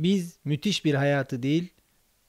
Biz müthiş bir hayatı değil,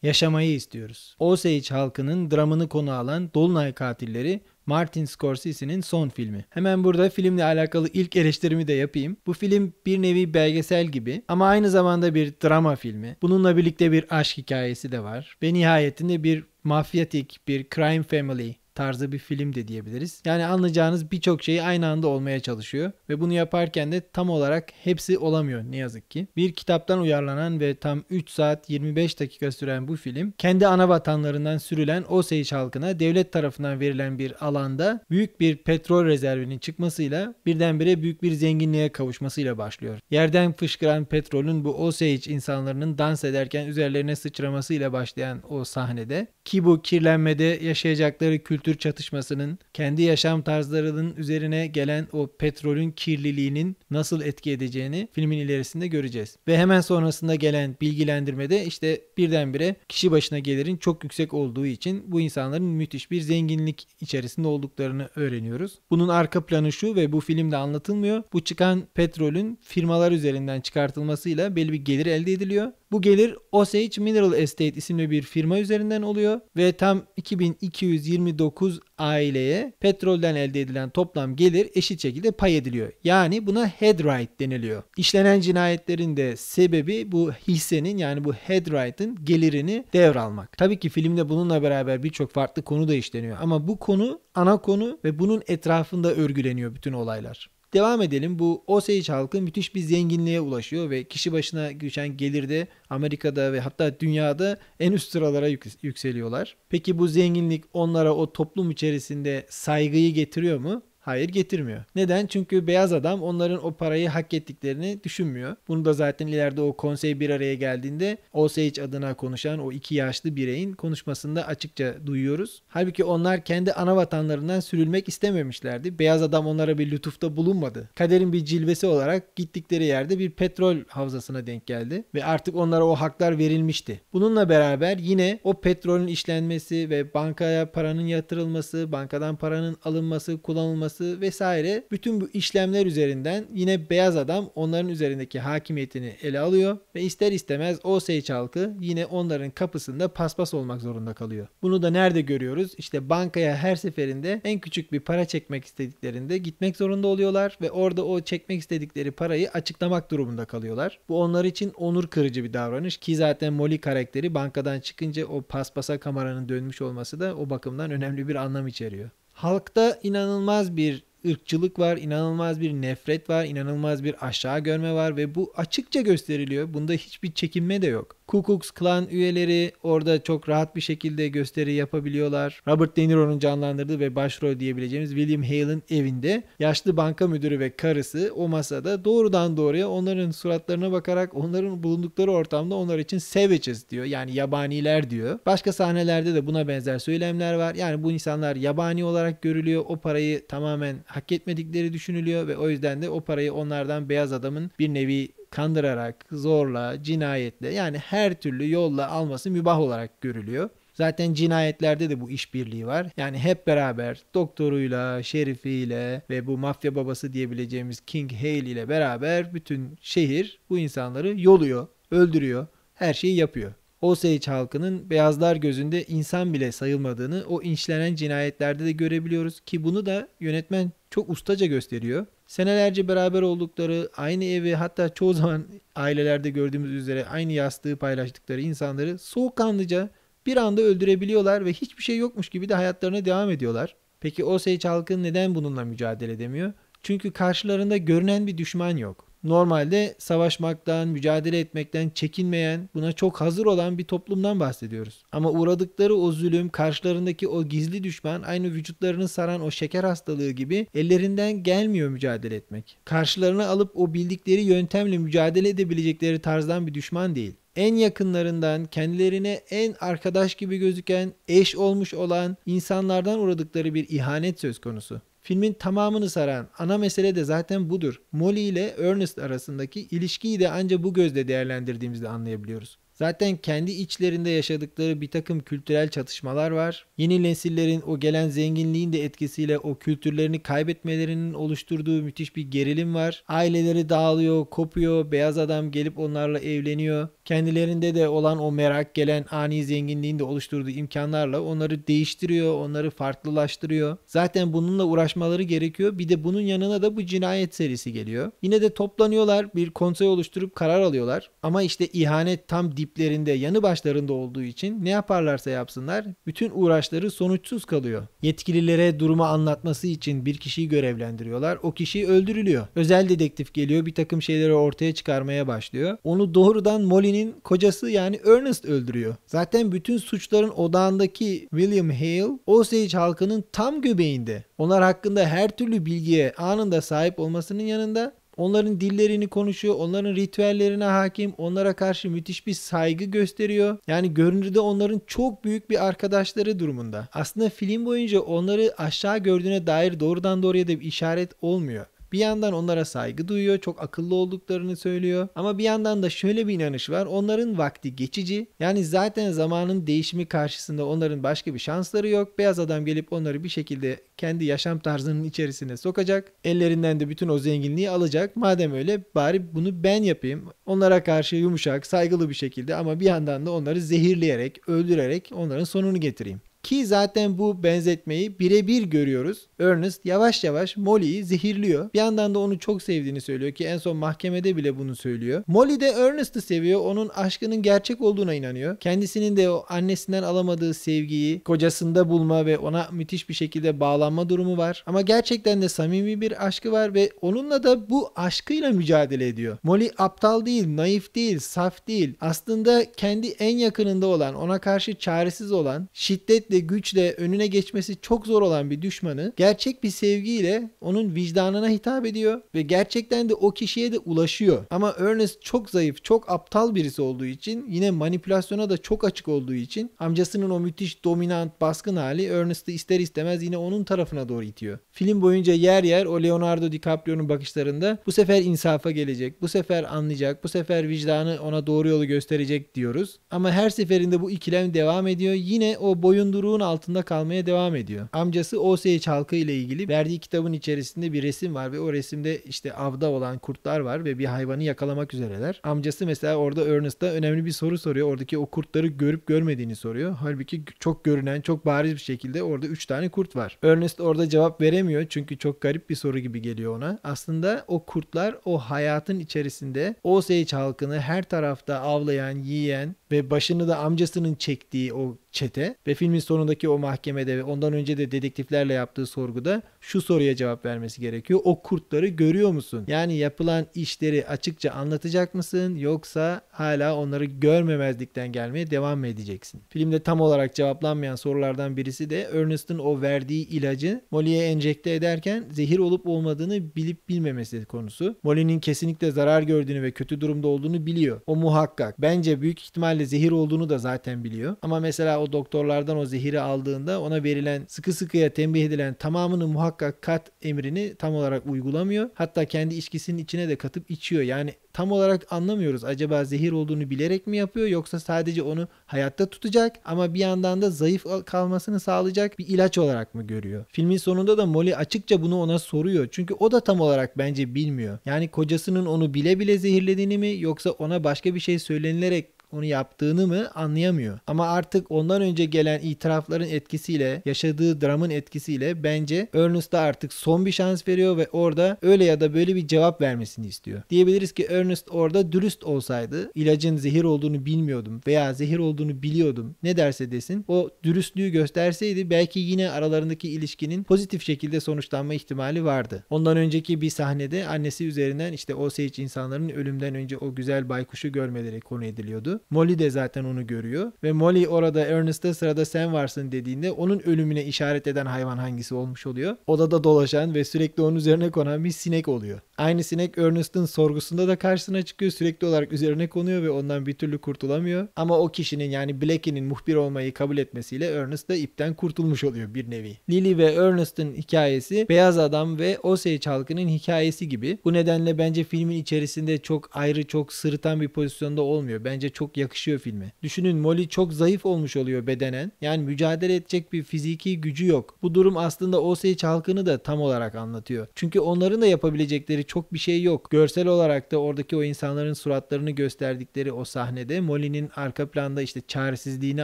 yaşamayı istiyoruz. Osage halkının dramını konu alan Dolunay Katilleri Martin Scorsese'nin son filmi. Hemen burada filmle alakalı ilk eleştirimi de yapayım. Bu film bir nevi belgesel gibi ama aynı zamanda bir drama filmi. Bununla birlikte bir aşk hikayesi de var. Ve nihayetinde bir mafyatik, bir crime family tarzı bir film de diyebiliriz. Yani anlayacağınız birçok şey aynı anda olmaya çalışıyor ve bunu yaparken de tam olarak hepsi olamıyor ne yazık ki. Bir kitaptan uyarlanan ve tam 3 saat 25 dakika süren bu film kendi ana vatanlarından sürülen Osage halkına devlet tarafından verilen bir alanda büyük bir petrol rezervinin çıkmasıyla birdenbire büyük bir zenginliğe kavuşmasıyla başlıyor. Yerden fışkıran petrolün bu Osage insanlarının dans ederken üzerlerine sıçramasıyla başlayan o sahnede ki bu kirlenmede yaşayacakları kültür kültür çatışmasının, kendi yaşam tarzlarının üzerine gelen o petrolün kirliliğinin nasıl etki edeceğini filmin ilerisinde göreceğiz. Ve hemen sonrasında gelen bilgilendirmede işte birdenbire kişi başına gelirin çok yüksek olduğu için bu insanların müthiş bir zenginlik içerisinde olduklarını öğreniyoruz. Bunun arka planı şu ve bu filmde anlatılmıyor. Bu çıkan petrolün firmalar üzerinden çıkartılmasıyla belli bir gelir elde ediliyor bu gelir Osage Mineral Estate isimli bir firma üzerinden oluyor ve tam 2229 aileye petrolden elde edilen toplam gelir eşit şekilde pay ediliyor. Yani buna head right deniliyor. İşlenen cinayetlerin de sebebi bu hissenin yani bu head right'ın gelirini devralmak. Tabii ki filmde bununla beraber birçok farklı konu da işleniyor ama bu konu ana konu ve bunun etrafında örgüleniyor bütün olaylar. Devam edelim. Bu Osage halkı müthiş bir zenginliğe ulaşıyor ve kişi başına geçen gelirde Amerika'da ve hatta dünyada en üst sıralara yükseliyorlar. Peki bu zenginlik onlara o toplum içerisinde saygıyı getiriyor mu? Hayır getirmiyor. Neden? Çünkü beyaz adam onların o parayı hak ettiklerini düşünmüyor. Bunu da zaten ileride o konsey bir araya geldiğinde Osage adına konuşan o iki yaşlı bireyin konuşmasında açıkça duyuyoruz. Halbuki onlar kendi ana vatanlarından sürülmek istememişlerdi. Beyaz adam onlara bir lütufta bulunmadı. Kaderin bir cilvesi olarak gittikleri yerde bir petrol havzasına denk geldi ve artık onlara o haklar verilmişti. Bununla beraber yine o petrolün işlenmesi ve bankaya paranın yatırılması, bankadan paranın alınması, kullanılması alması vesaire bütün bu işlemler üzerinden yine beyaz adam onların üzerindeki hakimiyetini ele alıyor ve ister istemez Osage halkı yine onların kapısında paspas olmak zorunda kalıyor. Bunu da nerede görüyoruz? İşte bankaya her seferinde en küçük bir para çekmek istediklerinde gitmek zorunda oluyorlar ve orada o çekmek istedikleri parayı açıklamak durumunda kalıyorlar. Bu onlar için onur kırıcı bir davranış ki zaten Molly karakteri bankadan çıkınca o paspasa kameranın dönmüş olması da o bakımdan önemli bir anlam içeriyor halkta inanılmaz bir ırkçılık var, inanılmaz bir nefret var, inanılmaz bir aşağı görme var ve bu açıkça gösteriliyor. Bunda hiçbir çekinme de yok. Ku Klux Klan üyeleri orada çok rahat bir şekilde gösteri yapabiliyorlar. Robert De Niro'nun canlandırdığı ve başrol diyebileceğimiz William Hale'ın evinde yaşlı banka müdürü ve karısı o masada doğrudan doğruya onların suratlarına bakarak onların bulundukları ortamda onlar için savages diyor. Yani yabaniler diyor. Başka sahnelerde de buna benzer söylemler var. Yani bu insanlar yabani olarak görülüyor. O parayı tamamen hak etmedikleri düşünülüyor ve o yüzden de o parayı onlardan beyaz adamın bir nevi kandırarak, zorla, cinayetle yani her türlü yolla alması mübah olarak görülüyor. Zaten cinayetlerde de bu işbirliği var. Yani hep beraber doktoruyla, şerifiyle ve bu mafya babası diyebileceğimiz King Hale ile beraber bütün şehir bu insanları yoluyor, öldürüyor, her şeyi yapıyor. Osage halkının beyazlar gözünde insan bile sayılmadığını o inçlenen cinayetlerde de görebiliyoruz ki bunu da yönetmen çok ustaca gösteriyor. Senelerce beraber oldukları, aynı evi hatta çoğu zaman ailelerde gördüğümüz üzere aynı yastığı paylaştıkları insanları soğukkanlıca bir anda öldürebiliyorlar ve hiçbir şey yokmuş gibi de hayatlarına devam ediyorlar. Peki Osage halkı neden bununla mücadele edemiyor? Çünkü karşılarında görünen bir düşman yok normalde savaşmaktan, mücadele etmekten çekinmeyen, buna çok hazır olan bir toplumdan bahsediyoruz. Ama uğradıkları o zulüm, karşılarındaki o gizli düşman aynı vücutlarını saran o şeker hastalığı gibi ellerinden gelmiyor mücadele etmek. Karşılarına alıp o bildikleri yöntemle mücadele edebilecekleri tarzdan bir düşman değil en yakınlarından, kendilerine en arkadaş gibi gözüken, eş olmuş olan insanlardan uğradıkları bir ihanet söz konusu. Filmin tamamını saran ana mesele de zaten budur. Molly ile Ernest arasındaki ilişkiyi de ancak bu gözle değerlendirdiğimizde anlayabiliyoruz. Zaten kendi içlerinde yaşadıkları bir takım kültürel çatışmalar var. Yeni nesillerin o gelen zenginliğin de etkisiyle o kültürlerini kaybetmelerinin oluşturduğu müthiş bir gerilim var. Aileleri dağılıyor, kopuyor, beyaz adam gelip onlarla evleniyor. Kendilerinde de olan o merak gelen ani zenginliğin de oluşturduğu imkanlarla onları değiştiriyor, onları farklılaştırıyor. Zaten bununla uğraşmaları gerekiyor. Bir de bunun yanına da bu cinayet serisi geliyor. Yine de toplanıyorlar, bir konsey oluşturup karar alıyorlar. Ama işte ihanet tam dip diplerinde, yanı başlarında olduğu için ne yaparlarsa yapsınlar bütün uğraşları sonuçsuz kalıyor. Yetkililere durumu anlatması için bir kişiyi görevlendiriyorlar. O kişi öldürülüyor. Özel dedektif geliyor bir takım şeyleri ortaya çıkarmaya başlıyor. Onu doğrudan Molly'nin kocası yani Ernest öldürüyor. Zaten bütün suçların odağındaki William Hale Osage halkının tam göbeğinde. Onlar hakkında her türlü bilgiye anında sahip olmasının yanında Onların dillerini konuşuyor, onların ritüellerine hakim, onlara karşı müthiş bir saygı gösteriyor. Yani görünürde onların çok büyük bir arkadaşları durumunda. Aslında film boyunca onları aşağı gördüğüne dair doğrudan doğruya da bir işaret olmuyor. Bir yandan onlara saygı duyuyor, çok akıllı olduklarını söylüyor. Ama bir yandan da şöyle bir inanış var. Onların vakti geçici. Yani zaten zamanın değişimi karşısında onların başka bir şansları yok. Beyaz adam gelip onları bir şekilde kendi yaşam tarzının içerisine sokacak. Ellerinden de bütün o zenginliği alacak. Madem öyle bari bunu ben yapayım. Onlara karşı yumuşak, saygılı bir şekilde ama bir yandan da onları zehirleyerek, öldürerek onların sonunu getireyim. Ki zaten bu benzetmeyi birebir görüyoruz. Ernest yavaş yavaş Molly'yi zehirliyor. Bir yandan da onu çok sevdiğini söylüyor ki en son mahkemede bile bunu söylüyor. Molly de Ernest'i seviyor. Onun aşkının gerçek olduğuna inanıyor. Kendisinin de o annesinden alamadığı sevgiyi kocasında bulma ve ona müthiş bir şekilde bağlanma durumu var. Ama gerçekten de samimi bir aşkı var ve onunla da bu aşkıyla mücadele ediyor. Molly aptal değil, naif değil, saf değil. Aslında kendi en yakınında olan, ona karşı çaresiz olan, şiddet kudretle, güçle önüne geçmesi çok zor olan bir düşmanı gerçek bir sevgiyle onun vicdanına hitap ediyor ve gerçekten de o kişiye de ulaşıyor. Ama Ernest çok zayıf, çok aptal birisi olduğu için yine manipülasyona da çok açık olduğu için amcasının o müthiş dominant baskın hali Ernest'ı ister istemez yine onun tarafına doğru itiyor. Film boyunca yer yer o Leonardo DiCaprio'nun bakışlarında bu sefer insafa gelecek, bu sefer anlayacak, bu sefer vicdanı ona doğru yolu gösterecek diyoruz. Ama her seferinde bu ikilem devam ediyor. Yine o boyundur kuyruğun altında kalmaya devam ediyor. Amcası Osage halkı ile ilgili verdiği kitabın içerisinde bir resim var ve o resimde işte avda olan kurtlar var ve bir hayvanı yakalamak üzereler. Amcası mesela orada Ernest'a önemli bir soru soruyor. Oradaki o kurtları görüp görmediğini soruyor. Halbuki çok görünen, çok bariz bir şekilde orada 3 tane kurt var. Ernest orada cevap veremiyor çünkü çok garip bir soru gibi geliyor ona. Aslında o kurtlar o hayatın içerisinde Osage halkını her tarafta avlayan, yiyen ve başını da amcasının çektiği o çete ve filmin sonundaki o mahkemede ve ondan önce de dedektiflerle yaptığı sorguda şu soruya cevap vermesi gerekiyor. O kurtları görüyor musun? Yani yapılan işleri açıkça anlatacak mısın yoksa hala onları görmemezlikten gelmeye devam mı edeceksin? Filmde tam olarak cevaplanmayan sorulardan birisi de Ernest'in o verdiği ilacı Molly'e enjekte ederken zehir olup olmadığını bilip bilmemesi konusu. Molly'nin kesinlikle zarar gördüğünü ve kötü durumda olduğunu biliyor. O muhakkak. Bence büyük ihtimalle zehir olduğunu da zaten biliyor. Ama mesela o doktorlardan o zehir zehiri aldığında ona verilen sıkı sıkıya tembih edilen tamamını muhakkak kat emrini tam olarak uygulamıyor. Hatta kendi içkisinin içine de katıp içiyor. Yani tam olarak anlamıyoruz. Acaba zehir olduğunu bilerek mi yapıyor yoksa sadece onu hayatta tutacak ama bir yandan da zayıf kalmasını sağlayacak bir ilaç olarak mı görüyor? Filmin sonunda da Molly açıkça bunu ona soruyor. Çünkü o da tam olarak bence bilmiyor. Yani kocasının onu bile bile zehirlediğini mi yoksa ona başka bir şey söylenilerek onu yaptığını mı anlayamıyor. Ama artık ondan önce gelen itirafların etkisiyle, yaşadığı dramın etkisiyle bence Ernest'a artık son bir şans veriyor ve orada öyle ya da böyle bir cevap vermesini istiyor. Diyebiliriz ki Ernest orada dürüst olsaydı, ilacın zehir olduğunu bilmiyordum veya zehir olduğunu biliyordum ne derse desin o dürüstlüğü gösterseydi belki yine aralarındaki ilişkinin pozitif şekilde sonuçlanma ihtimali vardı. Ondan önceki bir sahnede annesi üzerinden işte o Osage insanların ölümden önce o güzel baykuşu görmeleri konu ediliyordu. Molly de zaten onu görüyor. Ve Molly orada Ernest'e sırada sen varsın dediğinde onun ölümüne işaret eden hayvan hangisi olmuş oluyor? Odada dolaşan ve sürekli onun üzerine konan bir sinek oluyor. Aynı sinek Ernest'in sorgusunda da karşısına çıkıyor. Sürekli olarak üzerine konuyor ve ondan bir türlü kurtulamıyor. Ama o kişinin yani Blackie'nin muhbir olmayı kabul etmesiyle Ernest de ipten kurtulmuş oluyor bir nevi. Lily ve Ernest'in hikayesi Beyaz Adam ve Osage halkının hikayesi gibi. Bu nedenle bence filmin içerisinde çok ayrı çok sırıtan bir pozisyonda olmuyor. Bence çok çok yakışıyor filme. Düşünün Molly çok zayıf olmuş oluyor bedenen. Yani mücadele edecek bir fiziki gücü yok. Bu durum aslında Osage halkını da tam olarak anlatıyor. Çünkü onların da yapabilecekleri çok bir şey yok. Görsel olarak da oradaki o insanların suratlarını gösterdikleri o sahnede Molly'nin arka planda işte çaresizliğini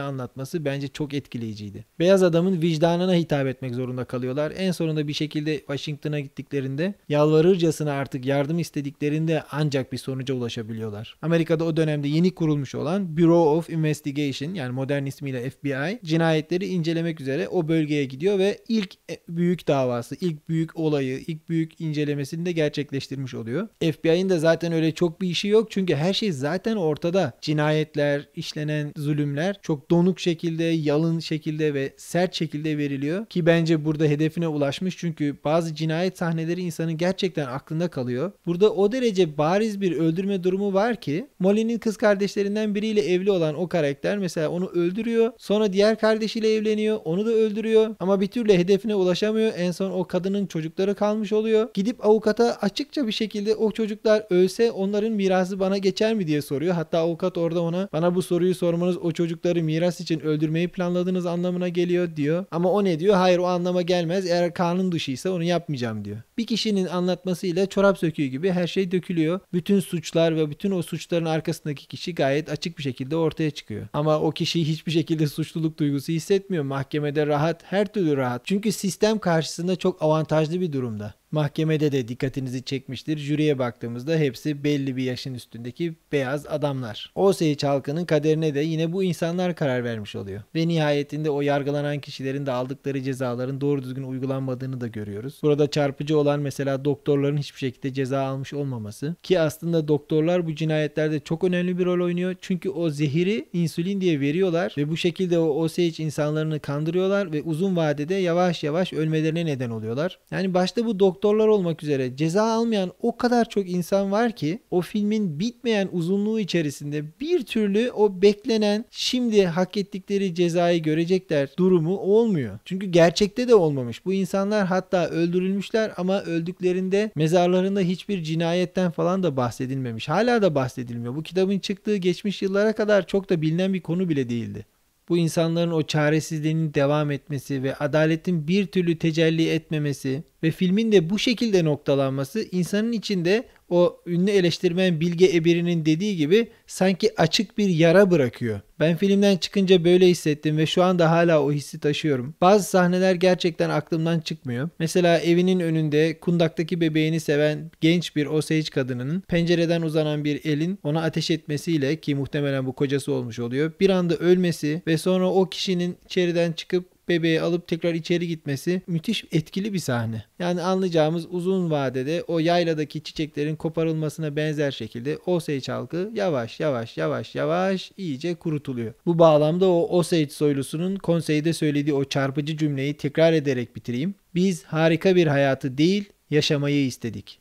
anlatması bence çok etkileyiciydi. Beyaz adamın vicdanına hitap etmek zorunda kalıyorlar. En sonunda bir şekilde Washington'a gittiklerinde yalvarırcasına artık yardım istediklerinde ancak bir sonuca ulaşabiliyorlar. Amerika'da o dönemde yeni kurulmuş olan Bureau of Investigation yani modern ismiyle FBI cinayetleri incelemek üzere o bölgeye gidiyor ve ilk e, büyük davası, ilk büyük olayı, ilk büyük incelemesini de gerçekleştirmiş oluyor. FBI'nin de zaten öyle çok bir işi yok çünkü her şey zaten ortada. Cinayetler, işlenen zulümler çok donuk şekilde, yalın şekilde ve sert şekilde veriliyor ki bence burada hedefine ulaşmış çünkü bazı cinayet sahneleri insanın gerçekten aklında kalıyor. Burada o derece bariz bir öldürme durumu var ki Molly'nin kız kardeşlerinden öldürülen biriyle evli olan o karakter mesela onu öldürüyor. Sonra diğer kardeşiyle evleniyor. Onu da öldürüyor. Ama bir türlü hedefine ulaşamıyor. En son o kadının çocukları kalmış oluyor. Gidip avukata açıkça bir şekilde o çocuklar ölse onların mirası bana geçer mi diye soruyor. Hatta avukat orada ona bana bu soruyu sormanız o çocukları miras için öldürmeyi planladığınız anlamına geliyor diyor. Ama o ne diyor? Hayır o anlama gelmez. Eğer kanun dışıysa onu yapmayacağım diyor. Bir kişinin anlatmasıyla çorap söküğü gibi her şey dökülüyor. Bütün suçlar ve bütün o suçların arkasındaki kişi gayet açık bir şekilde ortaya çıkıyor. Ama o kişi hiçbir şekilde suçluluk duygusu hissetmiyor. Mahkemede rahat, her türlü rahat. Çünkü sistem karşısında çok avantajlı bir durumda. Mahkemede de dikkatinizi çekmiştir. Jüriye baktığımızda hepsi belli bir yaşın üstündeki beyaz adamlar. Osage halkının kaderine de yine bu insanlar karar vermiş oluyor. Ve nihayetinde o yargılanan kişilerin de aldıkları cezaların doğru düzgün uygulanmadığını da görüyoruz. Burada çarpıcı olan mesela doktorların hiçbir şekilde ceza almış olmaması. Ki aslında doktorlar bu cinayetlerde çok önemli bir rol oynuyor. Çünkü o zehiri insülin diye veriyorlar ve bu şekilde o Osage insanlarını kandırıyorlar ve uzun vadede yavaş yavaş ölmelerine neden oluyorlar. Yani başta bu doktor doktorlar olmak üzere ceza almayan o kadar çok insan var ki o filmin bitmeyen uzunluğu içerisinde bir türlü o beklenen şimdi hak ettikleri cezayı görecekler durumu olmuyor. Çünkü gerçekte de olmamış. Bu insanlar hatta öldürülmüşler ama öldüklerinde mezarlarında hiçbir cinayetten falan da bahsedilmemiş. Hala da bahsedilmiyor. Bu kitabın çıktığı geçmiş yıllara kadar çok da bilinen bir konu bile değildi bu insanların o çaresizliğinin devam etmesi ve adaletin bir türlü tecelli etmemesi, ve filmin de bu şekilde noktalanması insanın içinde o ünlü eleştirmen Bilge Eberi'nin dediği gibi sanki açık bir yara bırakıyor. Ben filmden çıkınca böyle hissettim ve şu anda hala o hissi taşıyorum. Bazı sahneler gerçekten aklımdan çıkmıyor. Mesela evinin önünde kundaktaki bebeğini seven genç bir Osage kadınının pencereden uzanan bir elin ona ateş etmesiyle ki muhtemelen bu kocası olmuş oluyor. Bir anda ölmesi ve sonra o kişinin içeriden çıkıp bebeği alıp tekrar içeri gitmesi müthiş etkili bir sahne. Yani anlayacağımız uzun vadede o yayladaki çiçeklerin koparılmasına benzer şekilde Osage halkı yavaş yavaş yavaş yavaş iyice kurutuluyor. Bu bağlamda o Osage soylusunun konseyde söylediği o çarpıcı cümleyi tekrar ederek bitireyim. Biz harika bir hayatı değil yaşamayı istedik.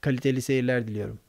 Kaliteli seyirler diliyorum.